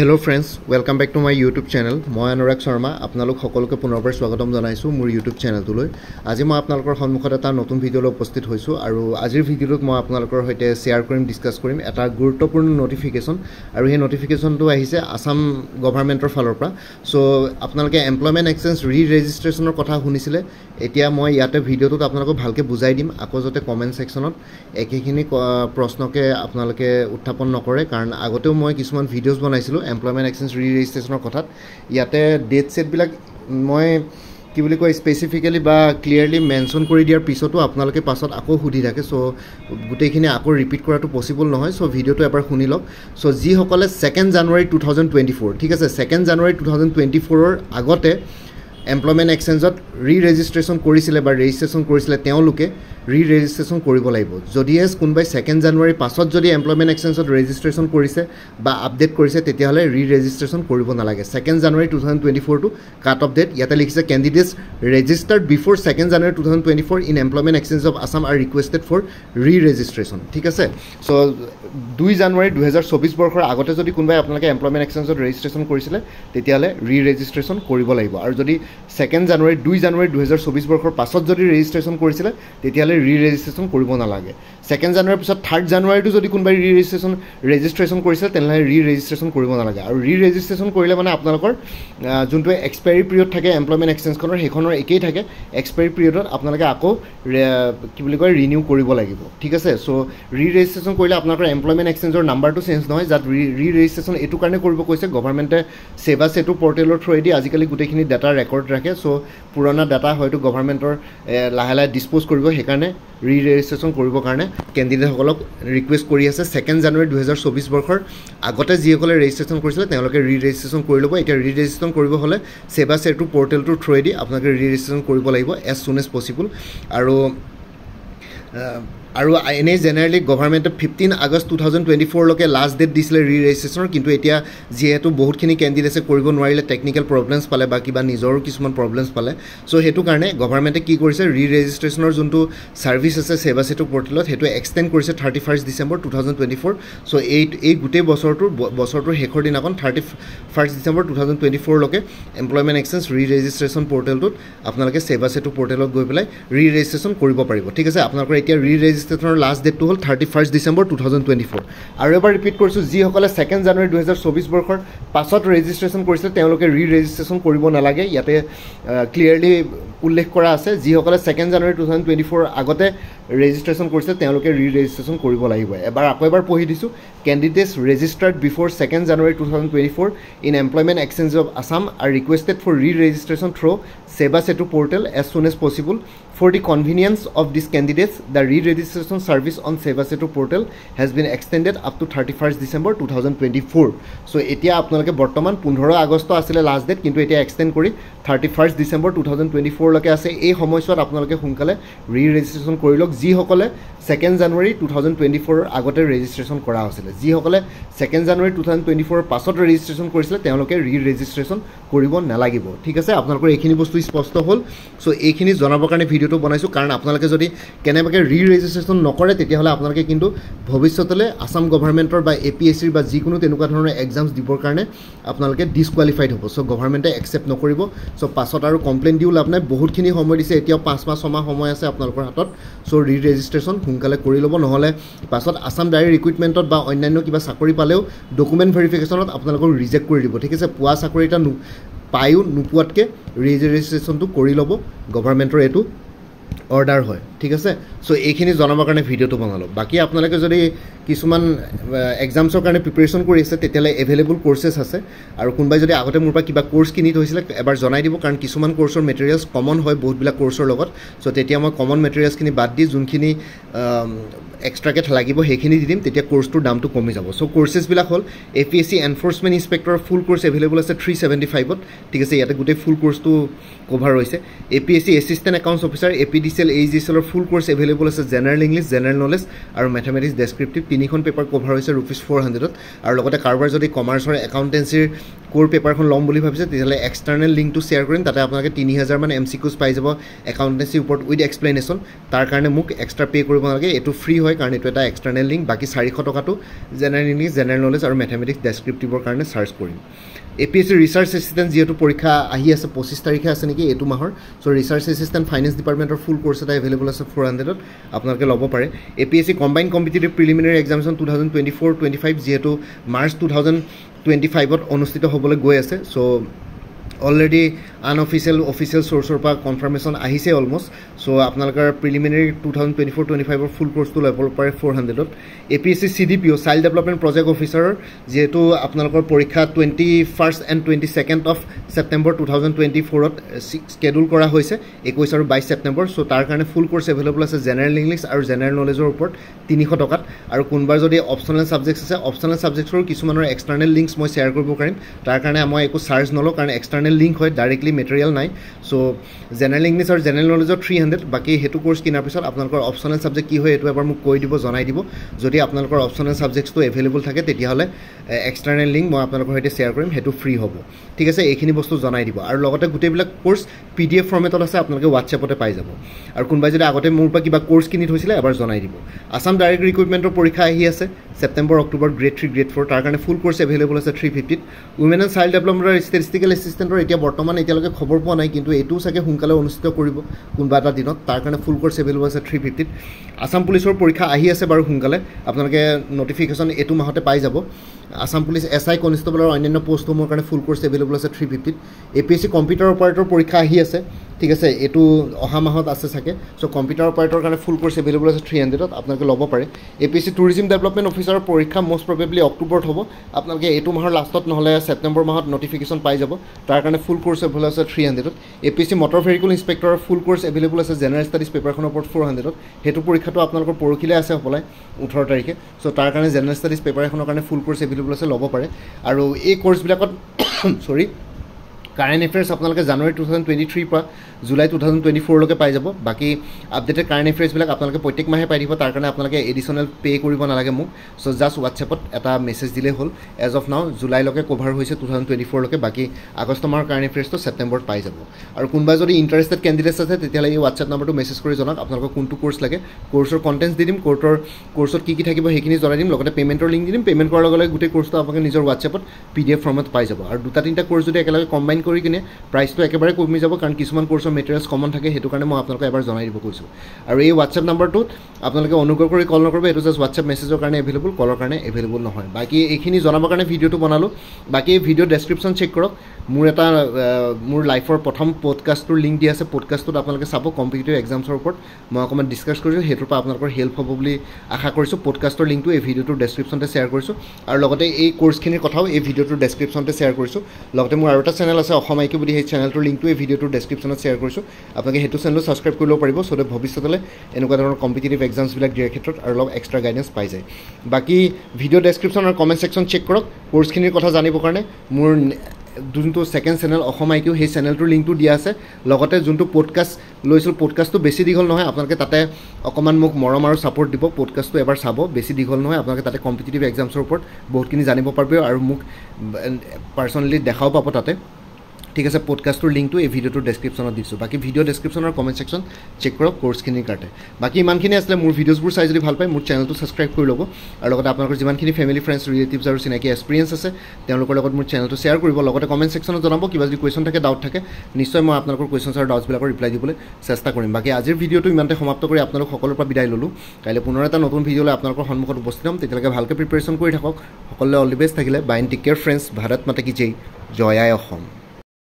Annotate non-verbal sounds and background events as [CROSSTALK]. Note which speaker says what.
Speaker 1: hello' friends welcome back to my YouTube channel মই অনুৰাগ শৰ্মা আপোনালোক সকলোকে পুনৰবাৰ স্বাগতম জনাইছোঁ মোৰ ইউটিউব চেনেলটোলৈ আজি মই আপোনালোকৰ সন্মুখত এটা নতুন ভিডিঅ'লৈ উপস্থিত হৈছোঁ আৰু আজিৰ ভিডিঅ'টোক মই আপোনালোকৰ সৈতে শ্বেয়াৰ কৰিম ডিছকাছ কৰিম এটা গুৰুত্বপূৰ্ণ ন'টিফিকেশ্যন আৰু সেই ন'টিফিকেশ্যনটো আহিছে আছাম গভাৰ্মেণ্টৰ ফালৰ পৰা চ' আপোনালোকে এমপ্লয়মেণ্ট এক্সেঞ্জ ৰি ৰেজিষ্ট্ৰেশ্যনৰ কথা শুনিছিলে এতিয়া মই ইয়াতে ভিডিঅ'টোত আপোনালোকক ভালকৈ বুজাই দিম আকৌ যাতে কমেণ্ট ছেকশ্যনত একেখিনি প্ৰশ্নকে আপোনালোকে উত্থাপন নকৰে কাৰণ আগতেও মই কিছুমান ভিডিঅ'জ বনাইছিলোঁ এমপ্লয়মেণ্ট এক্সেঞ্জ ৰি ৰেজিষ্ট্ৰেশ্যনৰ কথাত ইয়াতে ডেট চেটবিলাক মই কি বুলি কয় স্পেচিফিকেলি বা ক্লিয়াৰলি মেনশ্যন কৰি দিয়াৰ পিছতো আপোনালোকে পাছত আকৌ সুধি থাকে চ' গোটেইখিনি আকৌ ৰিপিট কৰাটো পচিবল নহয় চ' ভিডিঅ'টো এবাৰ শুনি লওক চ' যিসকলে second January two thousand twenty four ঠিক আছে second January two thousand twenty ফ'ৰৰ আগতে এমপ্লয়মেণ্ট এক্সেঞ্জত ৰি ৰেজিষ্ট্ৰেশ্যন কৰিছিলে বা ৰেজিষ্ট্ৰেশ্যন কৰিছিলে তেওঁলোকে ৰি ৰেজিষ্ট্ৰেশ্যন কৰিব লাগিব যদিহে কোনোবাই ছেকেণ্ড জানুৱাৰী পাছত যদি এমপ্লয়মেণ্ট এক্সেঞ্জত ৰেজিষ্ট্ৰেশ্যন কৰিছে বা আপডেট কৰিছে তেতিয়াহ'লে ৰি ৰেজিষ্ট্ৰেশ্যন কৰিব নালাগে second January two thousand twenty ফ'ৰটো কাট অফ ডেট ইয়াতে লিখিছে candidates registered before second January two thousand twenty four in employment exchange of Assam are requested for re registration ঠিক আছে চ' দুই জানুৱাৰী দুহেজাৰ চৌবিছ বৰ্ষৰ আগতে যদি কোনোবাই আপোনালোকে এমপ্লয়মেণ্ট এক্সেঞ্জত ৰেজিষ্ট্ৰেশ্যন কৰিছিলে তেতিয়াহ'লে ৰি ৰেজিষ্ট্ৰেশ্যন কৰিব লাগিব আৰু যদি ছেকেণ্ড জানুৱাৰী দুই জানুৱাৰী দুহেজাৰ চৌবিছ বৰ্ষৰ পাছত যদি ৰেজিষ্ট্ৰেশ্যন কৰিছিলে তেতিয়াহ'লে ৰি ৰেজিষ্ট্ৰেশ্যন কৰিব নালাগে ছেকেণ্ড জানুৱাৰীৰ পিছত থাৰ্ড জানুৱাৰীটো যদি কোনোবাই ৰি ৰেজিষ্ট্ৰেশ্যন ৰেজিষ্ট্ৰেশ্যন কৰিছিলে তেনেহ'লে ৰি ৰেজিষ্ট্ৰেশ্যন কৰিব নালাগে আৰু ৰি ৰেজিষ্ট্ৰেশ্যন কৰিলে মানে আপোনালোকৰ যোনটো এক্সপায়াৰী পিৰিয়ড থাকে এমপ্লয়মেণ্ট এক্সেঞ্জখনৰ সেইখনৰ একেই থাকে এক্সপায়াৰী পিৰিয়ডত আপোনালোকে আকৌ কি বুলি কয় ৰিনিউ কৰিব লাগিব ঠিক আছে চ' ৰি ৰেজিষ্ট্ৰেশ্যন কৰিলে আপোনালোকৰ এমপ্লয়মেণ্ট এক্সেঞ্জৰ নাম্বাৰটো চেঞ্জ নহয় যাত ৰি ৰি ৰেজিষ্ট্ৰেশ্যন এইটো কাৰণে কৰিব কৈছে গভৰ্ণমেণ্টে ছেভা চেটো পৰ্টেলৰ থ্ৰুৱেদি আজিকালি গোটেইখিনি ডাটা ৰেকৰ্ড ওপৰত ৰাখে চ' পুৰণা ডাটা হয়তো গভৰ্মেণ্টৰ লাহে লাহে ডিছপ'জ কৰিব সেইকাৰণে ৰি ৰেজিষ্ট্ৰেশ্যন কৰিবৰ কাৰণে কেণ্ডিডেটসকলক ৰিকুৱেষ্ট কৰি আছে ছেকেণ্ড জানুৱাৰী দুহেজাৰ চৌবিছ বৰ্ষৰ আগতে যিসকলে ৰেজিষ্ট্ৰেশ্যন কৰিছিলে তেওঁলোকে ৰি ৰেজিষ্ট্ৰেশ্যন কৰি ল'ব এতিয়া ৰি ৰেজিষ্ট্ৰেশ্যন কৰিব হ'লে ছেবা চেৰটো পৰ্টেলটোৰ থ্ৰুৱেদি আপোনালোকে ৰি ৰেজিষ্ট্ৰেশ্যন কৰিব লাগিব এজ চুন এজ পচিবল আৰু আৰু এনেই জেনেৰেলি গভাৰ্মেণ্টে fifteen August two thousand twenty ফ'ৰলৈকে লাষ্ট ডেট দিছিলে ৰি ৰেজিষ্ট্ৰেশ্যনৰ কিন্তু এতিয়া যিহেতু বহুতখিনি কেণ্ডিডেটছে কৰিব নোৱাৰিলে টেকনিকেল প্ৰব্লেমছ পালে বা কিবা নিজৰো কিছুমান প্ৰব্লেমছ পালে চ' সেইটো কাৰণে গভাৰ্মেণ্টে কি কৰিছে ৰি ৰেজিষ্ট্ৰেশ্যনৰ যোনটো ছাৰ্ভিচ আছে ছেবা চেটু পৰ্টেলত সেইটো এক্সটেণ্ড কৰিছে thirty first December two thousand twenty four so' এই এই গোটেই বছৰটোৰ বছৰটোৰ শেষৰ দিনাখন thirty first December two thousand twenty ফ'ৰলৈকে এমপ্লয়মেণ্ট এক্সেঞ্জ ৰি ৰেজিষ্ট্ৰেশ্যন পৰ্টেলটোত আপোনালোকে ছেবা চেটু পৰ্টেলত গৈ পেলাই ৰি ৰেজিষ্ট্ৰেশ্যন কৰিব পাৰিব ঠিক আছে আপোনালোকৰ এতিয়া ৰি ৰেজি ৰেজিষ্ট্ৰেশ্যনৰ লাষ্ট ডেটটো হ'ল thirty first December two thousand twenty four আৰু এবাৰ ৰিপিট কৰিছোঁ যিসকলে ছেকেণ্ড জানুৱাৰী দুহেজাৰ চৌবিছ বৰ্ষৰ পাছত ৰেজিষ্ট্ৰেশ্যন কৰিছে তেওঁলোকে ৰি ৰেজিষ্ট্ৰেশ্যন কৰিব নালাগে ইয়াতে ক্লিয়াৰলি উল্লেখ কৰা আছে যিসকলে second January two thousand twenty four আগতে ৰেজিষ্ট্ৰেশ্যন কৰিছে তেওঁলোকে ৰি ৰেজিষ্ট্ৰেশ্যন কৰিব লাগিব এবাৰ আকৌ এবাৰ পঢ়ি দিছোঁ candidates registered before second January two thousand twenty four in employment exchange of Assam are requested for re registration through' Seva Setu portal as soon as possible for the convenience of this candidates the re registration service on Seva Setu portal has been extended up to thirty first December two thousand twenty four so এটা আপনাদের বর্তমান পনেরো আগস্ট আসলে last date কিন্তু এটা extend করে thirty first December two thousand twenty ফোরলকে আছে এই সময়সত আপনাদের সোনকালে রি রেজিস্ট্রেশন করে লোক যখন second January two thousand twenty ফোরর আগতে রেজিস্ট্রেশন করা হয়েছিল যখন second January two thousand twenty ফোরর পাশত রেজিস্ট্রেশন করেছিল রি রেজিস্ট্রেশন করব নালাগিব ঠিক আছে আপনাদের এইখানে বস্তু স্পষ্ট হ'ল চ' এইখিনি জনাবৰ কাৰণে ভিডিঅ'টো বনাইছোঁ কাৰণ আপোনালোকে যদি কেনেবাকৈ ৰি ৰেজিষ্ট্ৰেশ্যন নকৰে তেতিয়াহ'লে আপোনালোকে কিন্তু ভৱিষ্যতলৈ আছাম গভৰ্ণমেণ্টৰ বা এ পি এছ চিৰ বা যিকোনো তেনেকুৱা ধৰণৰ এক্সামছ দিবৰ কাৰণে আপোনালোকে ডিছকোৱালিফাইড হ'ব চ' গভৰ্ণমেণ্টে একচেপ্ট নকৰিব চ' পাছত আৰু কমপ্লেইন দিও লাভ নাই বহুতখিনি সময় দিছে এতিয়াও পাঁচ পাঁচ ছমাহ সময় আছে আপোনালোকৰ হাতত চ' ৰি ৰেজিষ্ট্ৰেশ্যন সোনকালে কৰি ল'ব নহ'লে পাছত আছাম ডায়েৰী ৰিক্ৰুইটমেণ্টত বা অন্যান্য কিবা চাকৰি পালেও ডকুমেণ্ট ভেৰিফিকেশ্যনত আপোনালোকক ৰিজেক্ট কৰি দিব ঠিক আছে পোৱা চাকৰি এটা পায়ো নোপোৱাতকৈ ৰেজিষ্ট্ৰেশ্যনটো কৰি ল'ব গভৰ্ণমেণ্টৰ এইটো অৰ্ডাৰ হয় ঠিক আছে চ' এইখিনি জনাবৰ কাৰণে ভিডিঅ'টো বনালোঁ বাকী আপোনালোকে যদি কিছুমান এক্সামছৰ কাৰণে প্ৰিপেৰেশ্যন কৰি আছে তেতিয়াহ'লে এভেইলেবল কৰ্চেছ আছে আৰু কোনোবাই যদি আগতে মোৰ পৰা কিবা কৰ্চ কিনি থৈছিলে এবাৰ জনাই দিব কাৰণ কিছুমান কৰ্চৰ মেটেৰিয়েলছ কমন হয় বহুতবিলাক কৰ্চৰ লগত চ' তেতিয়া মই কমন মেটেৰিয়েলছখিনি বাদ দি যোনখিনি এক্সট্ৰাকে লাগিব সেইখিনি দি দিম তেতিয়া কৰ্চটোৰ দামটো কমি যাব চ' কৰ্চেছবিলাক হ'ল A P S C enforcement ইনস্পেক্টৰৰ ফুল কৰ্চ এভেইলেবল আছে থ্ৰী ছেভেণ্টি ফাইভত ঠিক আছে ইয়াতে গোটেই ফুল কৰ্চটো কভাৰ হৈছে A P S C assistant accounts officer A P D C L H G C এলৰ ফুল কোৰ্স এভেইলেবল আছে জেনেৰেল ইংলিছ জেনেৰেল নলেজ আৰু মেথমেটিক্স ডেছক্ৰিপ্টিভ তিনিখন পেপাৰ কভাৰ হৈছে ৰুপিজ ফ'ৰ হাণ্ড্ৰেডত আৰু লগতে কাৰোবাৰ যদি কমাৰ্চৰ একাউণ্টেঞ্চিৰ ক'ৰ পেপাৰখন ল'ম বুলি ভাবিছে তেতিয়াহ'লে এক্সটাৰ্নেল লিংকটো শ্বেয়াৰ কৰিম তাতে আপোনালোকে তিনি হাজাৰমান এম চি কোজ পাই যাব একাউণ্টেঞ্চিৰ ওপৰত উইথ এক্সপ্লেনেশ্যন তাৰ কাৰণে মোক এক্সট্ৰা পে' কৰিব নালাগে এইটো ফ্ৰী হয় কাৰণ এইটো এটা এক্সটাৰ্নেল লিংক বাকী চাৰিশ টকাটো জেনেৰেল ইংলিছ জেনেৰেল নলেজ আৰু মেথমেটিক্স ডেছক্ৰিপ্টিভৰ কাৰণে চাৰ্জ কৰিম A P S C research assistant যিহেতু পৰীক্ষা আহি আছে পঁচিছ তাৰিখে আছে নেকি এইটো মাহৰ চ' ৰিচাৰ্চ এচিষ্টেণ্ট ফাইনেন্স ডিপাৰ্টমেণ্টৰ ফুল কৰ্চ এটা এভেইলেবল আছে ফ'ৰ হাণ্ড্ৰেডত আপোনালোকে ল'ব পাৰে A P S C combine competitive preliminary examination two thousand twenty four twenty five যিহেতু মাৰ্চ টু থাউজেণ্ড টুৱেণ্টি ফাইভত অনুষ্ঠিত হ'বলৈ গৈ আছে চ' অলৰেডি আনঅফিচিয়েল অফিচিয়েল চ'ৰ্চৰ পৰা কনফাৰ্মেশ্যন আহিছে অলমষ্ট চ' আপোনালোকৰ preliminary two thousand twenty four twenty ফাইভৰ ফুল কৰ্চটো ল'ব পাৰে ফ'ৰ হাণ্ড্ৰেডত A P S C C D P O' child development project অফিচাৰৰ যিহেতু আপোনালোকৰ পৰীক্ষা twenty first and twenty second of September two thousand twenty ফ'ৰত স্কেডুল কৰা হৈছে একৈছ আৰু বাইছ ছেপ্টেম্বৰ চ' তাৰ কাৰণে ফুল কৰ্চ এভেইলেবল আছে জেনেৰেল ইংলিছ আৰু জেনেৰেল নলেজৰ ওপৰত তিনিশ টকাত আৰু কোনোবা যদি অপচনেল ছাবজেক্টছ আছে অপশ্যনেল ছাবজেক্টছৰো কিছুমানৰ এক্সটাৰ্নেল লিংকছ মই শ্বেয়াৰ কৰিব পাৰিম তাৰ কাৰণে মই একো চাৰ্জ নলওঁ কাৰণ এক্সটাৰনেল লিংক হয় ডাইৰেক্টলি অলৰেডি মেটেৰিয়েল নাই চ' জেনেৰেল ইংলিছ আৰু জেনেৰেল নলেজৰ থ্ৰী হাণ্ড্ৰেড বাকী সেইটো কৰ্চ কিনাৰ পিছত আপোনালোকৰ অপচনেল ছাবজেক্ট কি হয় সেইটো এবাৰ মোক কৈ দিব জনাই দিব যদি আপোনালোকৰ অপচনেল ছাবজেক্টছটো এভেইলেবল থাকে তেতিয়াহ'লে এক্সটাৰনেল লিংক মই আপোনালোকৰ সৈতে শ্বেয়াৰ কৰিম সেইটো ফ্ৰী হ'ব ঠিক আছে এইখিনি বস্তু জনাই দিব আৰু লগতে গোটেইবিলাক কৰ্চ পি ডি এফ ফৰ্মেটত আছে আপোনালোকে হোৱাটছএপতে পাই যাব আৰু কোনোবাই যদি আগতে মোৰ পৰা কিবা কৰ্চ কিনি থৈছিলে এবাৰ জনাই দিব আছাম ডাইৰেক্ট ৰিকুইটমেণ্টৰ পৰীক্ষা আহি আছে September October grade three grade four তাৰ কাৰণে ফুল কৰ্চ এভেইলেবল আছে থ্ৰী ফিফটিত উমেন এণ্ড চাইল্ড ডেভেলপমেণ্টৰ ষ্টেটিষ্টিকেল এছিষ্টেণ্টৰ এতিয়া বৰ্তমান এতিয়া এতিয়ালৈকে খবৰ পোৱা নাই কিন্তু এইটোও চাগে সোনকালে অনুষ্ঠিত কৰিব কোনোবা এটা দিনত তাৰ কাৰণে ফুল ক'ৰ্চ এভেইলেবল আছে থ্ৰী ফিফটিত আছাম পুলিচৰ পৰীক্ষা আহি আছে বাৰু সোনকালে আপোনালোকে নটিফিকেশ্যন এইটো মাহতে পাই যাব Assam police S I constable আৰু অন্যান্য পষ্টসমূহৰ কাৰণে ফুল কোৰ্চ এভেইলেবল আছে থ্ৰী ফিফটিত A P S C computer operator পৰীক্ষা আহি আছে ঠিক আছে এইটো অহা মাহত আছে চাগে চ' কম্পিউটাৰ অপাৰেটৰ কাৰণে ফুল কৰ্চ এভেইলেবল আছে থ্ৰী হাণ্ড্ৰেডত আপোনালোকে ল'ব পাৰে A P C tourism development অফিচাৰৰ পৰীক্ষা মষ্ট প্ৰবেবলি অক্টোবৰত হ'ব আপোনালোকে এইটো মাহৰ লাষ্টত নহ'লে ছেপ্টেম্বৰ মাহত নটিফিকেশ্যন পাই যাব তাৰ কাৰণে ফুল কোৰ্চ এভেইলেবল আছে থ্ৰী হাণ্ড্ৰেডত A P C motor vehicle ইনস্পেক্টৰৰ ফুল কোৰ্চ এভেইলেবল আছে জেনেৰেল ষ্টাডিজ পেপাৰখনৰ ওপৰত ফ'ৰ হাণ্ড্ৰেডত সেইটো পৰীক্ষাটো আপোনালোকৰ পৰহিলৈ আছে সপলাই ওঠৰ তাৰিখে চ' তাৰ কাৰণে জেনেৰেল ষ্টাডিজ পেপাৰ এখনৰ কাৰণে ফুল কোৰ্চ এভেইলেবল আছে ল'ব পাৰে আৰু এই কৰ্চবিলাকত চৰি [COUGHS] কাৰেণ্ট এফেয়াৰ্ছ আপোনালোকে জানুৱাৰী টু থাউজেণ্ড টুৱেণ্টি থ্ৰীৰ পৰা জুলাই টু থাউজেণ্ড টুৱেণ্টি ফ'ৰলৈকে পাই যাব বাকী আপডেটেড কাৰেণ্ট এফেয়াৰ্ছবিলাক আপোনালোকে প্ৰত্যেক মাহে পাই দিব তাৰ কাৰণে আপোনালোকে এডিচনেল পে' কৰিব নালাগে মোক চ' জাষ্ট হোৱাটছএপত এটা মেছেজ দিলেই হ'ল এজ অফ নাও জুলাইলৈকে কভাৰ হৈছে টু থাউজেণ্ড টুৱেণ্টি ফ'ৰলৈকে বাকী আগষ্ট মাহৰ কাৰেণ্ট এফেয়াৰ্ছটো ছেপ্টেম্বৰত পাই যাব আৰু কোনোবা যদি ইণ্টাৰেষ্টেড কেণ্ডিডেটছ আছে তেতিয়াহ'লে এই হোৱাটছএপ নম্বৰটো মেছেজ কৰি জনাওক আপোনালোকৰ কোনটো কোৰ্ছ লাগে কোৰ্চৰ কণ্টেণ্টছ দি দিম কোৰ্টৰ কোৰ্চত কি কি থাকিব সেইখিনি জনাই দিম লগতে পে'মেণ্টৰ লিংক দি দিম পে'মেণ্ট কৰাৰ লগে লগে গোটেই কোৰ্চটো আপোনালোকে নিজৰ হোৱাটছএপত পি ডি এফ ফৰ্মত পাই যাব আৰু দুটা তিনিটা কোৰ্চ যদি একেলগে কম্বাইন ডিজাইন কৰি কিনে প্ৰাইচটো একেবাৰে কমি যাব কাৰণ কিছুমান কোৰ্চৰ মেটেৰিয়েলছ কমন থাকে সেইটো কাৰণে মই আপোনালোকে এবাৰ জনাই দিব কৈছোঁ আৰু এই হোৱাটছএপ নাম্বাৰটোত আপোনালোকে অনুগ্ৰহ কৰি কল নকৰিব এইটো জাষ্ট হোৱাটছএপ মেছেজৰ কাৰণে এভেইলেবল কলৰ কাৰণে এভেইলেবল নহয় বাকী এইখিনি জনাবৰ কাৰণে ভিডিঅ'টো বনালোঁ বাকী এই ভিডিঅ' ডেছক্ৰিপশ্যন চেক কৰক মোৰ এটা মোৰ লাইফৰ প্ৰথম পডকাষ্টটোৰ লিংক দি আছে পডকাষ্টটোত আপোনালোকে চাব কম্পিটিটিভ এক্সামছৰ ওপৰত মই অকণমান ডিছকাছ কৰিছোঁ সেইটোৰ পৰা আপোনালোকৰ হেল্প হ'ব বুলি আশা কৰিছোঁ পডকাষ্টৰ লিংকটো এই ভিডিঅ'টোৰ ডেছক্ৰিপশ্যনতে শ্বেয়াৰ কৰিছোঁ আৰু লগতে এই কোৰ্চখিনিৰ কথাও এই ভিডিঅ'টোৰ ডেছক্ৰিপশ্যনতে শ্বেয়াৰ কৰিছোঁ লগতে মোৰ আৰু এটা চেনেল আছে আছে অসম আইকিউ বুলি সেই চেনেলটোৰ লিংকটোৱে ভিডিঅ'টোৰ ডেছক্ৰিপশ্যনত শ্বেয়াৰ কৰিছোঁ আপোনালোকে সেইটো চেনেলটো ছাবস্ক্ৰাইব কৰিব পাৰিব চ' দে ভৱিষ্যতলৈ এনেকুৱা ধৰণৰ কম্পিটেটিভ এক্সামছবিলাক দিয়াৰ ক্ষেত্ৰত আৰু অলপ এক্সট্ৰা গাইডেঞ্চ পাই যায় বাকী ভিডিঅ' ডেছক্ৰিপশ্যন আৰু কমেণ্ট ছেকশ্যন চেক কৰক কোৰ্চখিনিৰ কথা জানিবৰ কাৰণে মোৰ যোনটো ছেকেণ্ড চেনেল অসম আই সেই চেনেলটোৰ লিংকটো দিয়া আছে লগতে যোনটো পডকাষ্ট লৈছিলোঁ পডকাষ্টটো বেছি দীঘল নহয় আপোনালোকে তাতে অকণমান মোক মৰম আৰু ছাপৰ্ট দিব পডকাষ্টটো এবাৰ চাব বেছি দীঘল নহয় আপোনালোকে তাতে কম্পিটিটিভ এক্সামছৰ ওপৰত বহুতখিনি জানিব পাৰিব আৰু মোক পাৰ্চনেলি দেখাও পাব তাতে ঠিক আছে পডকাষ্টটোৰ লিংকটো এই ভিডিঅ'টোৰ ডেছক্ৰিপশ্যনত দিছোঁ বাকী ভিডিঅ' ডেছক্ৰিপশ্যনৰ কমেণ্ট ছেকশ্যন চেক কৰক কৰ্চখিনিৰ কাৰণে বাকী ইমানখিনি আছিলে মোৰ ভিডিঅ'জবোৰ চাই যদি ভাল পায় মোৰ চেনেলটো ছাবস্ক্ৰাইব কৰি ল'ব আৰু লগতে আপোনালোকৰ যিমানখিনি ফেমিলি ফ্ৰেণ্ডছ ৰিলেটিভছ আৰু চিনাকি এক্সপিৰিয়েঞ্চ আছে তেওঁলোকৰ লগত মোৰ চেনেলটো শ্বেয়াৰ কৰিব লগতে কমেণ্ট ছেকশ্যনত জনাব কিবা যদি কুৱেশ্যন থাকে ডাউট থাকে নিশ্চয় মই আপোনালোকৰ কুৱেশ্যনছ আৰু ডাউটছবিলাকৰ ৰিপ্লাই দিবলৈ চেষ্টা কৰিম বাকী আজিৰ ভিডিঅ'টো ইমানতে সমাপ্ত কৰি আপোনালোক সকলোৰ পৰা বিদায় ল'লোঁ কাইলৈ পুনৰ এটা নতুন ভিডিঅ'লৈ আপোনালোকৰ সন্মুখত উপস্থিত হ'ম তেতিয়ালৈকে ভালকৈ প্ৰিপেৰেশ্যন কৰি থাকক সকলোৱে অল দি বেষ্ট থাকিলে বাইন টেক কেয়াৰ ফ্ৰেণ্ডছ ভাৰত মাতে কি জয় জয়াই অসম